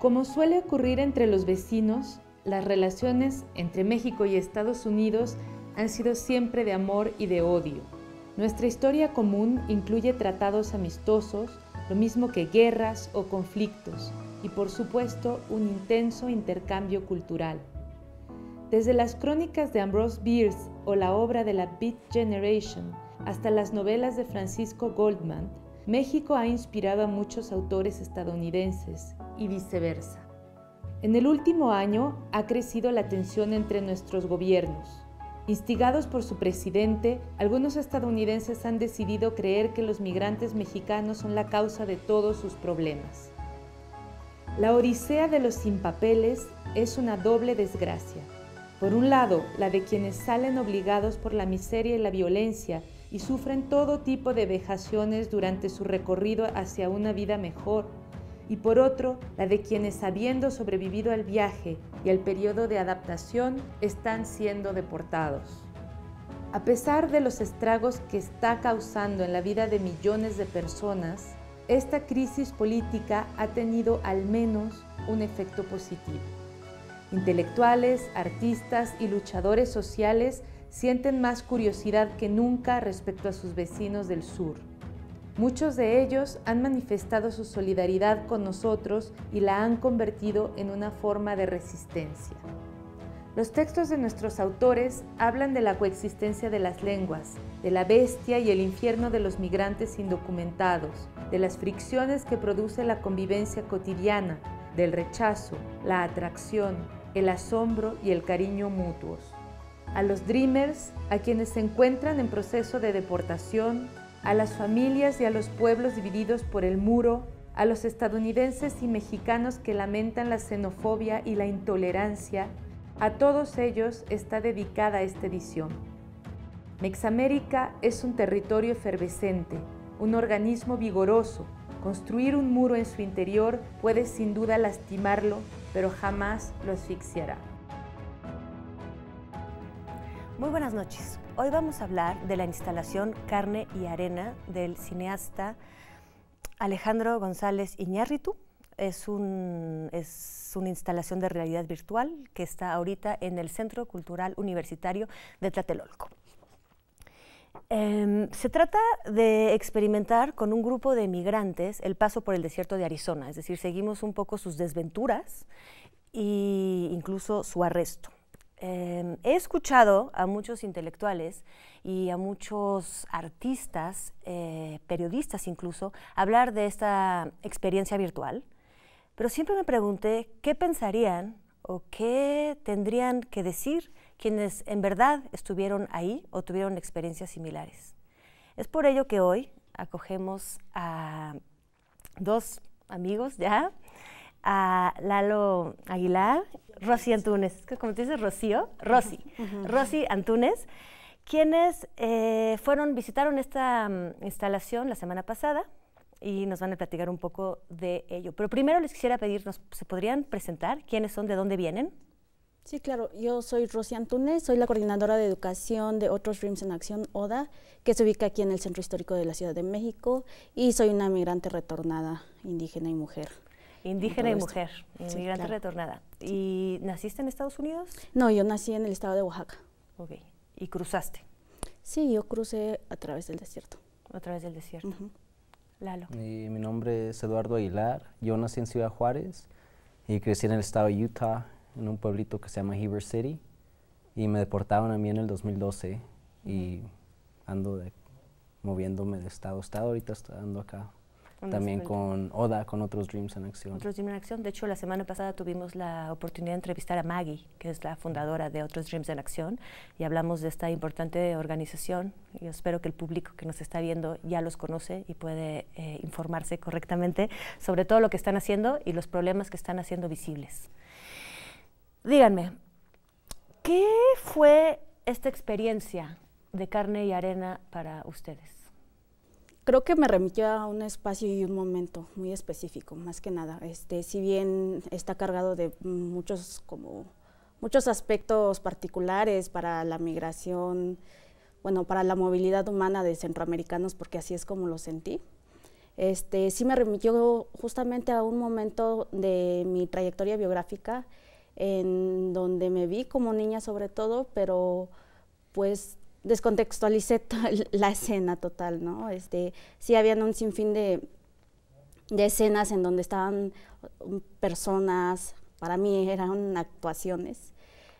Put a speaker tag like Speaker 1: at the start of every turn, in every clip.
Speaker 1: Como suele ocurrir entre los vecinos, las relaciones entre México y Estados Unidos han sido siempre de amor y de odio. Nuestra historia común incluye tratados amistosos, lo mismo que guerras o conflictos, y por supuesto un intenso intercambio cultural. Desde las crónicas de Ambrose Bierce o la obra de la Beat Generation hasta las novelas de Francisco Goldman, México ha inspirado a muchos autores estadounidenses y viceversa. En el último año ha crecido la tensión entre nuestros gobiernos. Instigados por su presidente, algunos estadounidenses han decidido creer que los migrantes mexicanos son la causa de todos sus problemas. La odisea de los sin papeles es una doble desgracia. Por un lado, la de quienes salen obligados por la miseria y la violencia y sufren todo tipo de vejaciones durante su recorrido hacia una vida mejor, y por otro, la de quienes habiendo sobrevivido al viaje y al periodo de adaptación están siendo deportados. A pesar de los estragos que está causando en la vida de millones de personas, esta crisis política ha tenido al menos un efecto positivo. Intelectuales, artistas y luchadores sociales sienten más curiosidad que nunca respecto a sus vecinos del sur. Muchos de ellos han manifestado su solidaridad con nosotros y la han convertido en una forma de resistencia. Los textos de nuestros autores hablan de la coexistencia de las lenguas, de la bestia y el infierno de los migrantes indocumentados, de las fricciones que produce la convivencia cotidiana, del rechazo, la atracción, el asombro y el cariño mutuos a los Dreamers, a quienes se encuentran en proceso de deportación, a las familias y a los pueblos divididos por el muro, a los estadounidenses y mexicanos que lamentan la xenofobia y la intolerancia, a todos ellos está dedicada esta edición. Mexamérica es un territorio efervescente, un organismo vigoroso. Construir un muro en su interior puede sin duda lastimarlo,
Speaker 2: pero jamás lo asfixiará. Muy buenas noches. Hoy vamos a hablar de la instalación Carne y Arena del cineasta Alejandro González Iñárritu. Es, una instalación de realidad virtual que está ahorita en el Centro Cultural Universitario de Tlatelolco. Em, se trata de experimentar con un grupo de migrantes el paso por el desierto de Arizona, es decir, seguimos un poco sus desventuras e incluso su arresto. Em, he escuchado a muchos intelectuales y a muchos artistas, eh, periodistas incluso, hablar de esta experiencia virtual, pero siempre me pregunté qué pensarían o qué tendrían que decir quienes en verdad estuvieron ahí o tuvieron experiencias similares. Es por ello que hoy acogemos a dos amigos ya a Lalo Aguilar, Rosy Antunes, como te dices Rocío, Rosy, Rosy Antunes, quienes eh, fueron, visitaron esta mm, instalación la semana pasada y nos van a platicar un poco de ello. Pero primero les quisiera pedirnos, ¿se podrían presentar quiénes son, de dónde vienen?
Speaker 3: Sí, claro. Yo soy Rosy Antunes, soy la coordinadora de educación de Otros Dreams en Acción, ODA, que se ubica aquí en el Centro Histórico de la Ciudad de México y soy una migrante retornada, indígena y mujer. Indígena y mujer, inmigrante
Speaker 2: retornada. ¿Y naciste en Estados Unidos?
Speaker 3: No, yo nací en el estado de Oaxaca. ¿Y cruzaste? Sí, yo crucé a través del desierto. A través del desierto.
Speaker 2: Lalo.
Speaker 4: mi nombre es Eduardo Aguilar. Yo nací en Ciudad Juárez y crecí en el estado de Utah, en un pueblito que se llama Heber City. Y me deportaron a mí en el 2012 y ando moviéndome de estado a estado. Ahorita ando acá también con Oda, con otros Dreams en Acción. Otros
Speaker 2: Dreams en Acción. De hecho, la semana pasada tuvimos la oportunidad de entrevistar a Maggie, que es la fundadora de Otros Dreams en Acción, y hablamos de esta importante organización. Yo espero que el público que nos está viendo ya los conoce y puede eh, informarse correctamente sobre todo lo que están haciendo y los problemas que están haciendo visibles. Díganme, ¿qué fue esta experiencia de carne y arena para ustedes?
Speaker 3: Creo que me remitió a un espacio y un momento muy específico, más que nada. Este, si bien está cargado de muchos como muchos aspectos particulares para la migración, bueno, para la movilidad humana de centroamericanos, porque así es como lo sentí. Este, sí me remitió justamente a un momento de mi trayectoria biográfica en donde me vi como niña sobre todo, pero pues descontextualicé la escena total, ¿no? Este, sí habían un sinfín de, escenas en donde estaban um, personas, para mí eran actuaciones.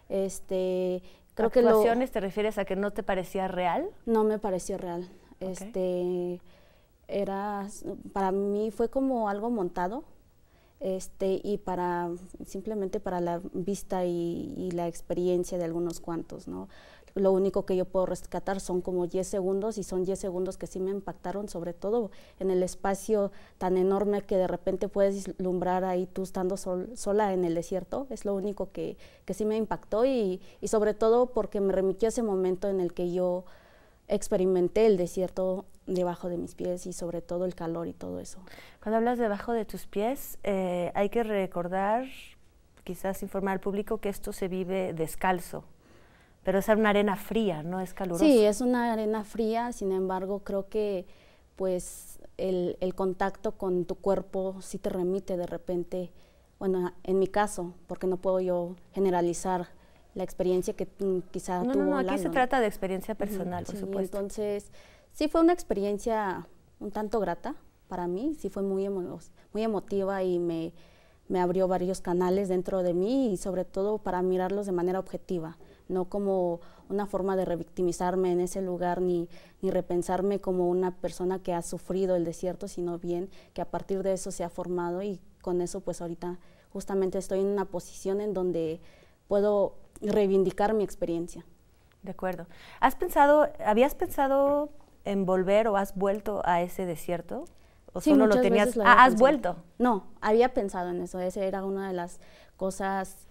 Speaker 3: Este, creo ¿Actuaciones te refieres a que no te parecía real? No me pareció real. Este, era, para mí fue como algo montado. Este, y para simplemente para la vista y la experiencia de algunos cuantos, ¿no? Lo único que yo puedo rescatar son como 10 segundos y son 10 segundos que sí me impactaron, sobre todo en el espacio tan enorme que de repente puedes vislumbrar ahí tú estando sola en el desierto. Es lo único que, sí me impactó y, sobre todo porque me remitió ese momento en el que yo experimenté el desierto debajo de mis pies y sobre todo el calor y todo eso. Cuando hablas debajo de tus pies, eh, hay que recordar,
Speaker 2: quizás informar al público que esto se vive descalzo, pero es una arena fría, no es calurosa. Sí, es
Speaker 3: una arena fría, sin embargo, creo que pues el, contacto con tu cuerpo sí te remite de repente, bueno, en mi caso, porque no puedo yo generalizar la experiencia que mm, quizá no, No, no, aquí se trata de experiencia personal, por sí, Entonces, sí fue una experiencia un tanto grata para mí, sí fue muy, muy emotiva y me, me abrió varios canales dentro de mí y sobre todo para mirarlos de manera objetiva no como una forma de revictimizarme en ese lugar ni, ni repensarme como una persona que ha sufrido el desierto, sino bien que a partir de eso se ha formado y con eso pues ahorita justamente estoy en una posición en donde puedo reivindicar mi experiencia. De acuerdo. ¿Has pensado, habías pensado en volver o has vuelto a ese desierto? ¿O sí, solo lo tenías? Ah, ¿Has vuelto? No, había pensado en eso. Esa era una de las cosas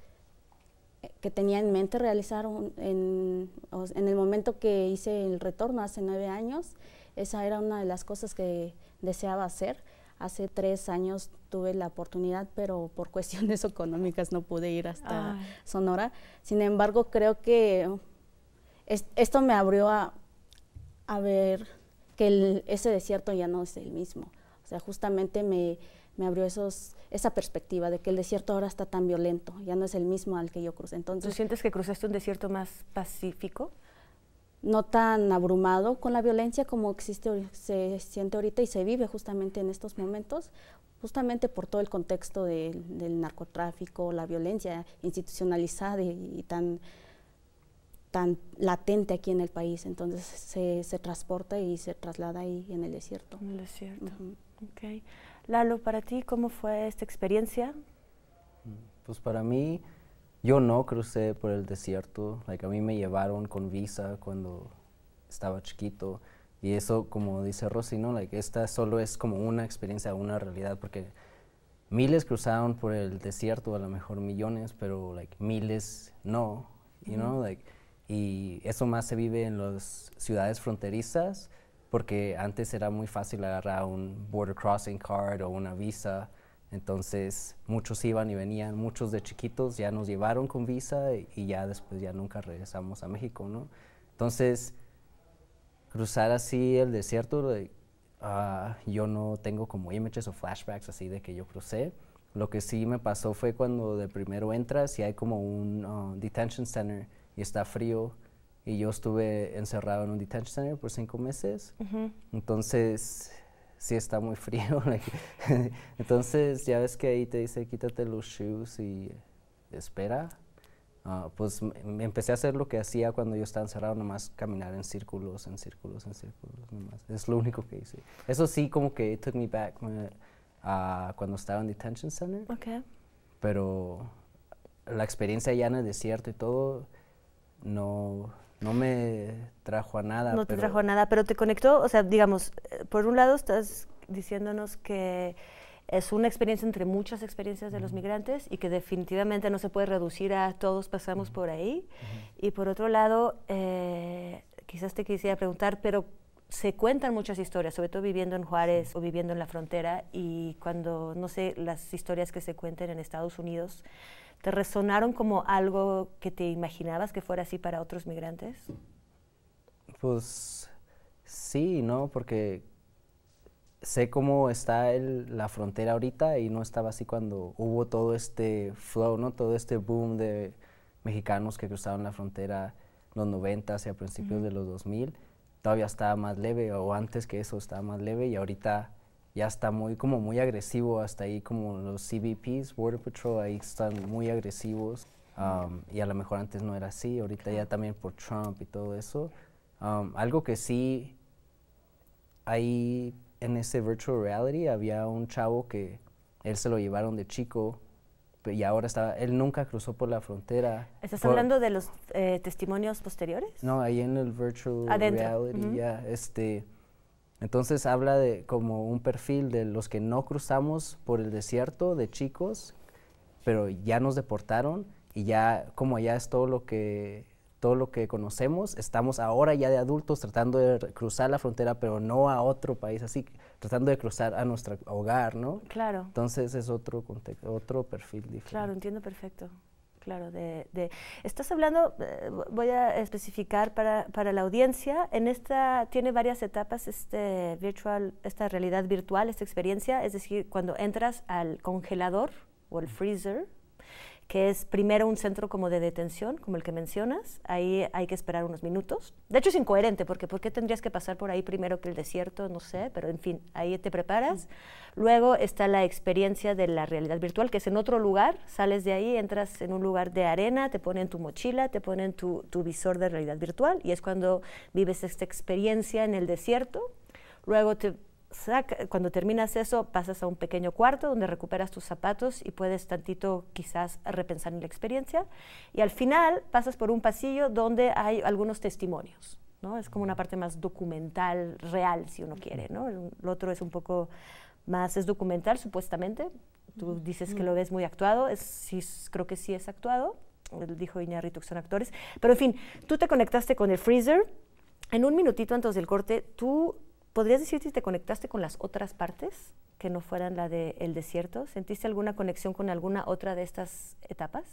Speaker 3: que tenía en mente realizar en, en, el momento que hice el retorno hace nueve años. Esa era una de las cosas que deseaba hacer. Hace tres años tuve la oportunidad, pero por cuestiones económicas no pude ir hasta ah. Sonora. Sin embargo, creo que esto me abrió a, a ver que ese desierto ya no es el mismo. O sea, justamente me, me abrió esa perspectiva de que el desierto ahora está tan violento, ya no es el mismo al que yo crucé. Entonces, ¿Tú sientes que cruzaste un desierto más pacífico? No tan abrumado con la violencia como existe, se siente ahorita y se vive justamente en estos momentos, justamente por todo el contexto del narcotráfico, la violencia institucionalizada y, tan tan latente aquí en el país, entonces se, transporta y se traslada ahí en el desierto. En el desierto, Lalo, para ti, ¿cómo fue esta experiencia?
Speaker 4: Pues para mí, yo no crucé por el desierto. a mí me llevaron con visa cuando estaba chiquito. Y eso, como dice Rosy, esta solo es como una experiencia, una realidad, porque miles cruzaron por el desierto, a lo mejor millones, pero miles no, y eso más se vive en las ciudades fronterizas porque antes era muy fácil agarrar un border crossing card o una visa. Entonces muchos iban y venían, muchos de chiquitos ya nos llevaron con visa y, ya después ya nunca regresamos a México, ¿no? Entonces cruzar así el desierto, ah, yo no tengo como imágenes o flashbacks así de que yo crucé. Lo que sí me pasó fue cuando de primero entras y hay como un ah, detention center y está frío y yo estuve encerrado en un detention center por cinco meses. Entonces, sí está muy frío. Entonces, ya ves que ahí te dice, quítate los shoes y espera. Ah, pues empecé a hacer lo que hacía cuando yo estaba encerrado, nomás caminar en círculos, en círculos, en círculos, nomás. Es lo único que hice. Eso sí, como que took me back a cuando estaba en detention center. Okay. Pero la experiencia allá en el desierto y todo, no, no me trajo a nada. No te trajo a
Speaker 2: nada, pero te conectó, o sea, digamos, eh, por un lado estás diciéndonos que es una experiencia entre muchas experiencias de los migrantes y que definitivamente no se puede reducir a todos pasamos por ahí. Y por otro lado, eh, quizás te quisiera preguntar, pero se cuentan muchas historias, sobre todo viviendo en Juárez o viviendo en la frontera y cuando, no sé, las historias que se cuenten en Estados Unidos ¿Te resonaron como algo que te imaginabas que fuera así para otros migrantes?
Speaker 4: Pues sí, ¿no? Porque sé cómo está la frontera ahorita y no estaba así cuando hubo todo este flow, ¿no? Todo este boom de mexicanos que cruzaron la frontera en los 90 y a principios de los 2000. Todavía estaba más leve o antes que eso estaba más leve y ahorita ya está muy, como muy agresivo hasta ahí, como los CBPs, Border Patrol, ahí están muy agresivos. Um, y a lo mejor antes no era así, ahorita ya también por Trump y todo eso. Um, algo que sí, ahí en ese virtual reality había un chavo que él se lo llevaron de chico y ahora estaba, él nunca cruzó por la frontera. ¿Estás hablando
Speaker 2: de los eh, testimonios posteriores?
Speaker 4: No, ahí en el virtual reality, ya, este entonces habla de como un perfil de los que no cruzamos por el desierto de chicos, pero ya nos deportaron y ya como ya es todo lo que todo lo que conocemos, estamos ahora ya de adultos tratando de cruzar la frontera, pero no a otro país, así tratando de cruzar a nuestro hogar, ¿no? Claro. Entonces es otro contexto, otro perfil diferente.
Speaker 2: Claro, entiendo perfecto. Claro, de, estás hablando, eh, voy a especificar para, para, la audiencia, en esta tiene varias etapas este virtual, esta realidad virtual, esta experiencia, es decir, cuando entras al congelador o el freezer, que es primero un centro como de detención, como el que mencionas. Ahí hay que esperar unos minutos. De hecho, es incoherente, porque ¿por qué tendrías que pasar por ahí primero que el desierto? No sé, pero en fin, ahí te preparas. Luego está la experiencia de la realidad virtual, que es en otro lugar. Sales de ahí, entras en un lugar de arena, te ponen tu mochila, te ponen tu, tu visor de realidad virtual, y es cuando vives esta experiencia en el desierto. Luego te cuando terminas eso, pasas a un pequeño cuarto donde recuperas tus zapatos y puedes tantito quizás repensar en la experiencia. Y al final pasas por un pasillo donde hay algunos testimonios. ¿no? Es como una parte más documental, real, si uno quiere. ¿no? El, otro es un poco más, es documental supuestamente. Tú dices que mm. lo ves muy actuado, es, creo que sí es actuado. dijo Iñárritu que son actores. Pero en fin, tú te conectaste con el freezer. En un minutito antes del corte, tú ¿Podrías decir si te conectaste con las otras partes que no fueran la del desierto? ¿Sentiste alguna conexión con alguna otra de estas
Speaker 3: etapas?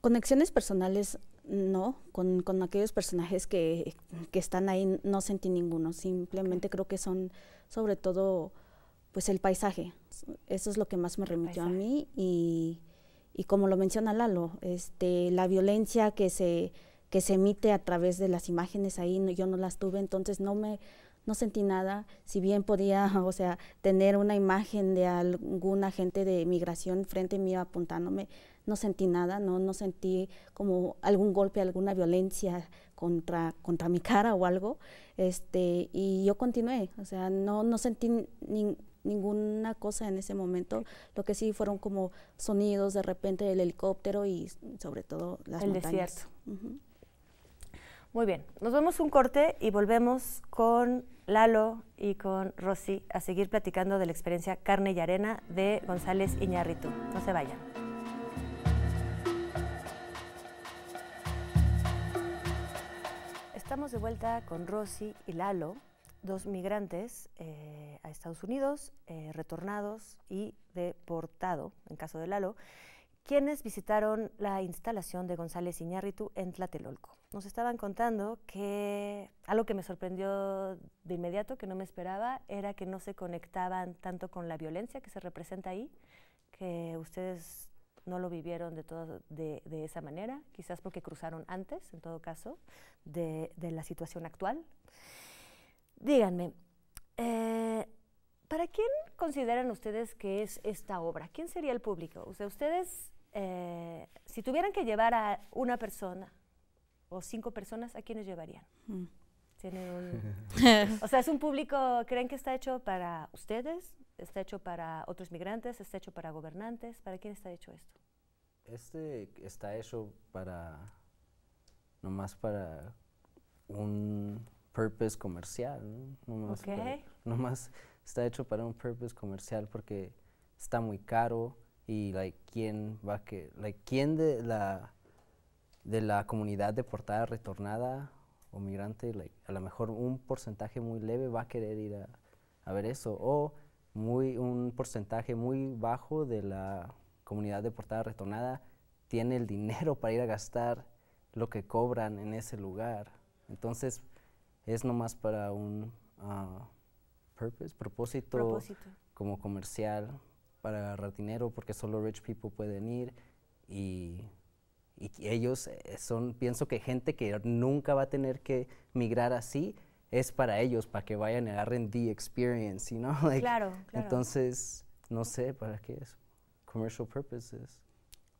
Speaker 3: Conexiones personales no, con, con aquellos personajes que, que, están ahí no sentí ninguno, simplemente creo que son sobre todo pues el paisaje, eso es lo que más me remitió a mí y, y, como lo menciona Lalo, este, la violencia que se, que se emite a través de las imágenes ahí yo no las tuve, entonces no me no sentí nada, si bien podía, o sea, tener una imagen de algún agente de migración frente a mí apuntándome, no sentí nada, no, no sentí como algún golpe, alguna violencia contra, contra mi cara o algo, este, y yo continué, o sea, no, no sentí ninguna cosa en ese momento, lo que sí fueron como sonidos de repente del helicóptero y sobre todo las El desierto. Muy bien,
Speaker 2: nos vemos un corte y volvemos con Lalo y con Rosy a seguir platicando de la experiencia Carne y Arena de González Iñárritu. No se vayan. Estamos de vuelta con Rosy y Lalo, dos migrantes eh, a Estados Unidos, eh, retornados y deportado, en caso de Lalo, quienes visitaron la instalación de González Iñárritu en Tlatelolco nos estaban contando que algo que me sorprendió de inmediato, que no me esperaba, era que no se conectaban tanto con la violencia que se representa ahí, que ustedes no lo vivieron de, todo, de, esa manera, quizás porque cruzaron antes, en todo caso, de, la situación actual. Díganme, eh, ¿para quién consideran ustedes que es esta obra? ¿Quién sería el público? O ustedes, eh, si tuvieran que llevar a una persona o cinco personas, ¿a quiénes llevarían? Mm. o sea, es un público, ¿creen que está hecho para ustedes? ¿Está hecho para otros migrantes? ¿Está hecho para gobernantes? ¿Para quién está hecho esto?
Speaker 4: Este está hecho para, nomás para un purpose comercial, ¿no? Nomás, está hecho para un purpose comercial porque está muy caro y, like, ¿quién va que, like, quién de la de la comunidad deportada, retornada o migrante, a lo mejor un porcentaje muy leve va a querer ir a, ver eso, o muy, un porcentaje muy bajo de la comunidad deportada, retornada, tiene el dinero para ir a gastar lo que cobran en ese lugar. Entonces, es nomás para un ah, propósito, como comercial, para agarrar dinero, porque solo rich people pueden ir y y ellos eh, son, pienso que gente que nunca va a tener que migrar así, es para ellos, para que vayan a R&D experience, you know? claro, Entonces, no sé para qué es. Commercial purposes.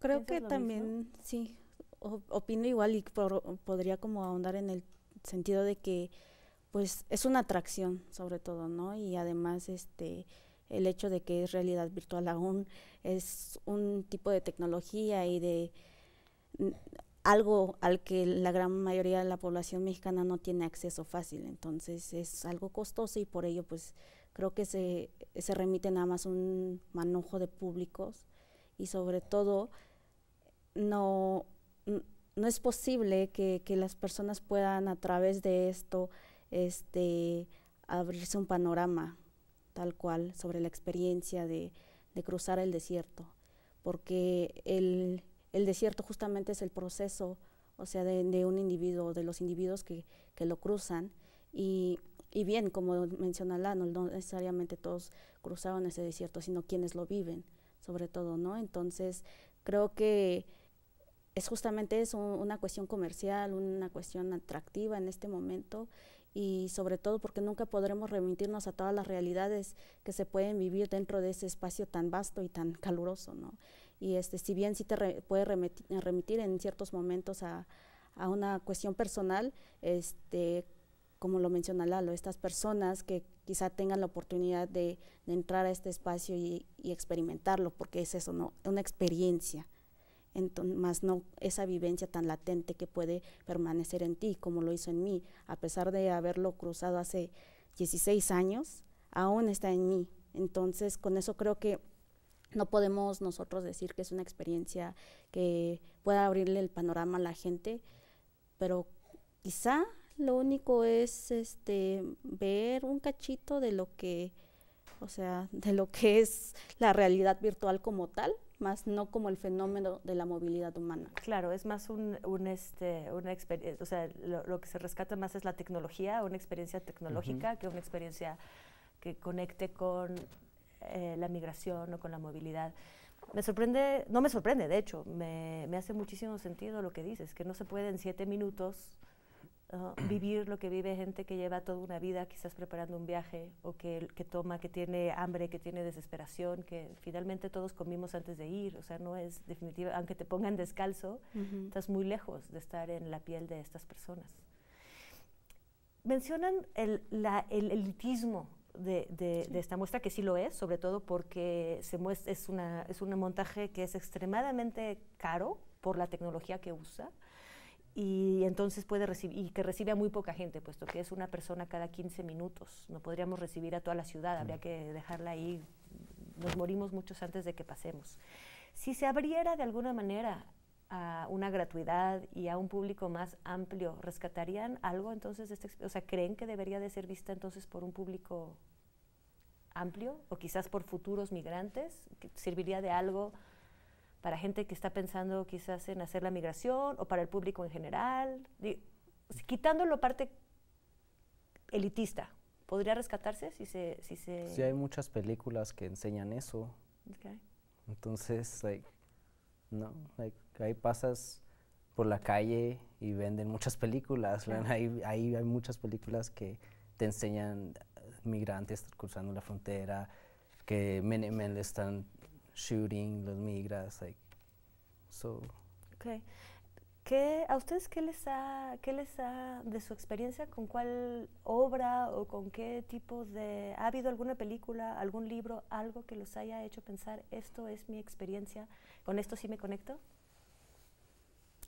Speaker 4: Creo que también,
Speaker 3: sí, opino igual y podría como ahondar en el sentido de que, pues, es una atracción sobre todo, ¿no? Y además, este, el hecho de que es realidad virtual aún es un tipo de tecnología y de algo al que la gran mayoría de la población mexicana no tiene acceso fácil. Entonces es algo costoso y por ello pues creo que se, se remite nada más un manojo de públicos y sobre todo no, no es posible que, que, las personas puedan a través de esto este, abrirse un panorama tal cual sobre la experiencia de, de cruzar el desierto, porque el, el desierto justamente es el proceso, o sea, de, un individuo, de los individuos que, lo cruzan. Y, y, bien, como menciona Lano, no necesariamente todos cruzaron ese desierto, sino quienes lo viven, sobre todo, ¿no? Entonces, creo que es justamente eso, una cuestión comercial, una cuestión atractiva en este momento y sobre todo porque nunca podremos remitirnos a todas las realidades que se pueden vivir dentro de ese espacio tan vasto y tan caluroso, ¿no? y este, si bien sí te puede remitir, en ciertos momentos a, una cuestión personal, este, como lo menciona Lalo, estas personas que quizá tengan la oportunidad de, entrar a este espacio y, experimentarlo, porque es eso, ¿no? una experiencia, Entonces, más no esa vivencia tan latente que puede permanecer en ti, como lo hizo en mí, a pesar de haberlo cruzado hace 16 años, aún está en mí. Entonces, con eso creo que no podemos nosotros decir que es una experiencia que pueda abrirle el panorama a la gente, pero quizá lo único es este ver un cachito de lo que o sea, de lo que es la realidad virtual como tal, más no como el fenómeno de la movilidad humana. Claro, es más un, este, una experiencia, o sea, lo, que se
Speaker 2: rescata más es la tecnología, una experiencia tecnológica que una experiencia que conecte con eh, la migración o con la movilidad. Me sorprende, no me sorprende, de hecho, me, me hace muchísimo sentido lo que dices, que no se puede en siete minutos vivir lo que vive gente que lleva toda una vida quizás preparando un viaje o que, que toma, que tiene hambre, que tiene desesperación, que finalmente todos comimos antes de ir, o sea, no es definitiva, aunque te pongan descalzo, estás muy lejos de estar en la piel de estas personas mencionan el, elitismo de, esta muestra, que sí lo es, sobre todo porque se es, una, es un montaje que es extremadamente caro por la tecnología que usa y entonces puede recibir, y que recibe a muy poca gente, puesto que es una persona cada 15 minutos. No podríamos recibir a toda la ciudad, habría mm. que dejarla ahí. Nos morimos muchos antes de que pasemos. Si se abriera de alguna manera a una gratuidad y a un público más amplio, ¿rescatarían algo entonces de O sea, ¿creen que debería de ser vista entonces por un público amplio o quizás por futuros migrantes? ¿Serviría de algo para gente que está pensando quizás en hacer la migración o para el público en general? Quitándolo parte elitista, ¿podría rescatarse si se, si se...? Sí, hay
Speaker 4: muchas películas que enseñan eso. Entonces, no, ahí pasas por la calle y venden muchas películas. ahí, hay muchas películas que te enseñan migrantes cruzando la frontera, que men están shooting los migras, like, so.
Speaker 2: Okay. ¿A ustedes qué les, ha, qué les ha, de su experiencia, con cuál obra o con qué tipo de, ha habido alguna película, algún libro, algo que los haya hecho pensar, esto es mi experiencia, con esto sí me conecto?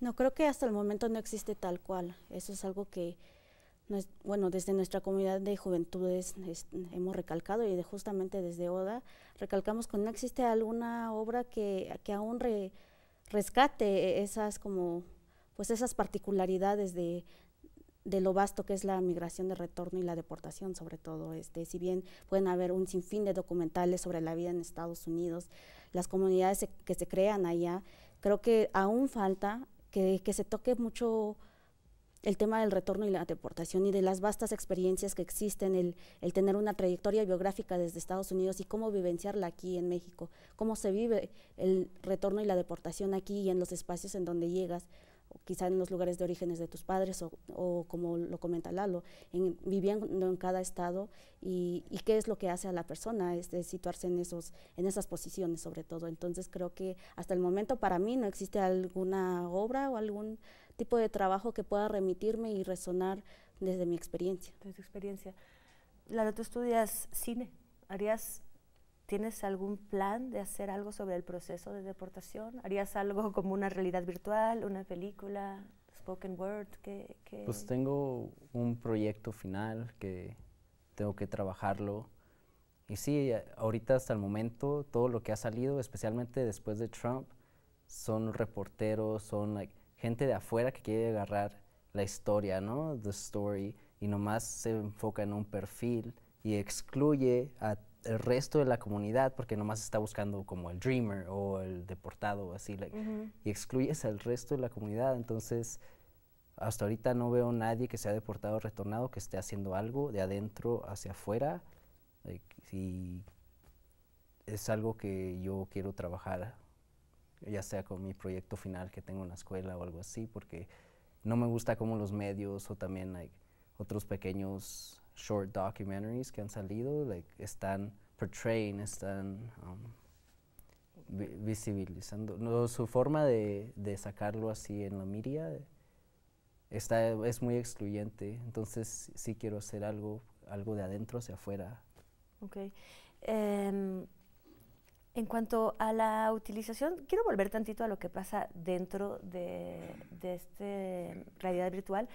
Speaker 3: No, creo que hasta el momento no existe tal cual. Eso es algo que bueno, desde nuestra comunidad de juventudes hemos recalcado y justamente desde ODA recalcamos que no existe alguna obra que, que aún rescate esas como pues esas particularidades de, lo vasto que es la migración de retorno y la deportación, sobre todo. Este, si bien pueden haber un sinfín de documentales sobre la vida en Estados Unidos, las comunidades que se crean allá, creo que aún falta que, que se toque mucho el tema del retorno y la deportación y de las vastas experiencias que existen, el, tener una trayectoria biográfica desde Estados Unidos y cómo vivenciarla aquí en México, cómo se vive el retorno y la deportación aquí y en los espacios en donde llegas, o quizá en los lugares de orígenes de tus padres o, o como lo comenta Lalo, en, viviendo en cada estado y, qué es lo que hace a la persona, situarse en, esos, en esas posiciones sobre todo. Entonces creo que hasta el momento para mí no existe alguna obra o algún tipo de trabajo que pueda remitirme y resonar desde mi experiencia. Desde tu experiencia. Lara, tú estudias cine. ¿Harías,
Speaker 2: tienes algún plan de hacer algo sobre el proceso de deportación? ¿Harías algo como una realidad virtual, una película, spoken word? Que, que pues
Speaker 4: tengo un proyecto final que tengo que trabajarlo. Y sí, ahorita hasta el momento todo lo que ha salido, especialmente después de Trump, son reporteros, son gente de afuera que quiere agarrar la historia, ¿no? The story, y nomás se enfoca en un perfil y excluye al resto de la comunidad porque nomás está buscando como el dreamer o el deportado, así, y excluyes al resto de la comunidad. Entonces, hasta ahorita no veo nadie que sea deportado o retornado que esté haciendo algo de adentro hacia afuera. y es algo que yo quiero trabajar ya sea con mi proyecto final que tengo en la escuela o algo así, porque no me gusta como los medios o también otros pequeños short documentaries que han salido like, están portraying, están um, visibilizando. No, su forma de, de, sacarlo así en la media está, es muy excluyente, entonces sí quiero hacer algo, algo de adentro hacia afuera.
Speaker 2: Okay. Em, en cuanto a la utilización, quiero volver tantito a lo que pasa dentro de, esta realidad virtual.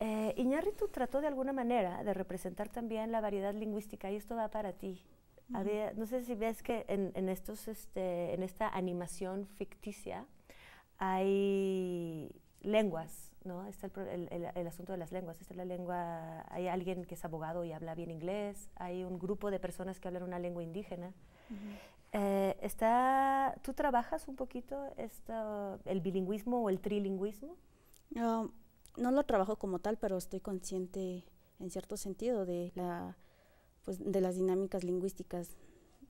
Speaker 2: Eh, tú trató de alguna manera de representar también la variedad lingüística y esto va para ti. no sé si ves que en, estos, este, en esta animación ficticia hay lenguas, ¿no? Está el, el, asunto de las lenguas. Está la lengua, hay alguien que es abogado y habla bien inglés, hay un grupo de personas que hablan una lengua indígena. Eh, está, ¿Tú trabajas un poquito esto, el
Speaker 3: bilingüismo o el trilingüismo? No, ah, no lo trabajo como tal, pero estoy consciente en cierto sentido de, la, pues, de las dinámicas lingüísticas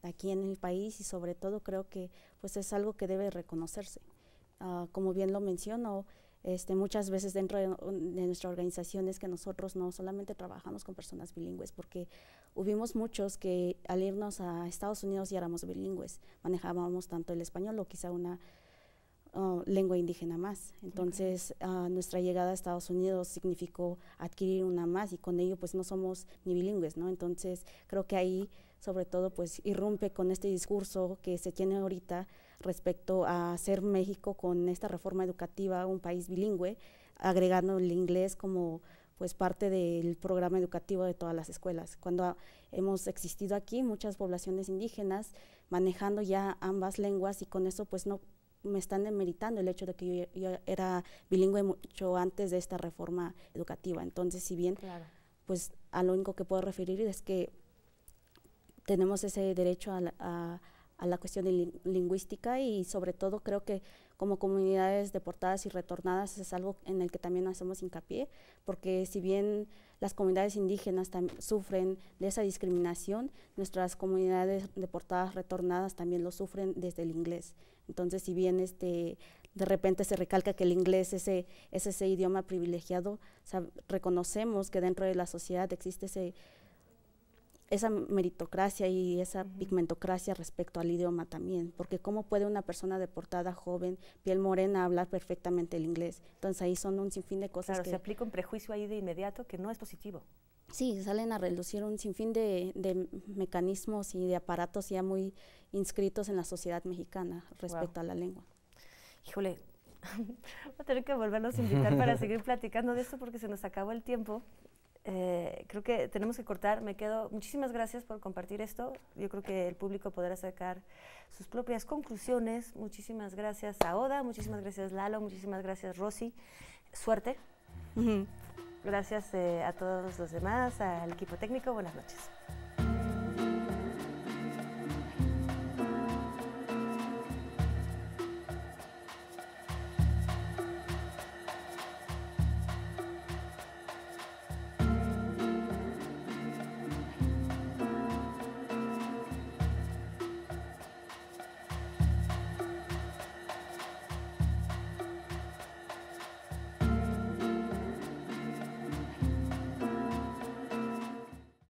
Speaker 3: aquí en el país y sobre todo creo que pues, es algo que debe reconocerse. Ah, como bien lo menciono, este, muchas veces dentro de, de, nuestra organización es que nosotros no solamente trabajamos con personas bilingües, porque hubimos muchos que al irnos a Estados Unidos ya éramos bilingües, manejábamos tanto el español o quizá una ah, lengua indígena más. Entonces ah, nuestra llegada a Estados Unidos significó adquirir una más y con ello pues no somos ni bilingües, ¿no? Entonces creo que ahí sobre todo pues irrumpe con este discurso que se tiene ahorita respecto a hacer México con esta reforma educativa un país bilingüe, agregando el inglés como pues parte del programa educativo de todas las escuelas. Cuando hemos existido aquí muchas poblaciones indígenas manejando ya ambas lenguas y con eso pues no me están demeritando el hecho de que yo, era bilingüe mucho antes de esta reforma educativa. Entonces, si bien, pues a lo único que puedo referir es que tenemos ese derecho a la cuestión lingüística y sobre todo creo que como comunidades deportadas y retornadas es algo en el que también hacemos hincapié, porque si bien las comunidades indígenas sufren de esa discriminación, nuestras comunidades deportadas retornadas también lo sufren desde el inglés. Entonces, si bien este, de repente se recalca que el inglés ese, es ese idioma privilegiado, o sea, reconocemos que dentro de la sociedad existe ese esa meritocracia y esa pigmentocracia respecto al idioma también, porque cómo puede una persona deportada, joven, piel morena, hablar perfectamente el inglés. Entonces ahí son un sinfín de cosas. Claro, se aplica un prejuicio ahí de inmediato que no es positivo. Sí, salen a reducir un sinfín de, mecanismos y de aparatos ya muy inscritos en la sociedad mexicana respecto a la lengua. Híjole,
Speaker 2: voy a tener que volvernos a invitar para seguir platicando de esto porque se nos acabó el tiempo. Eh, creo que tenemos que cortar. Me quedo. Muchísimas gracias por compartir esto. Yo creo que el público podrá sacar sus propias conclusiones. Muchísimas gracias a Oda, muchísimas gracias Lalo, muchísimas gracias Rosy. Suerte. Gracias eh, a todos los demás, al equipo técnico. Buenas noches.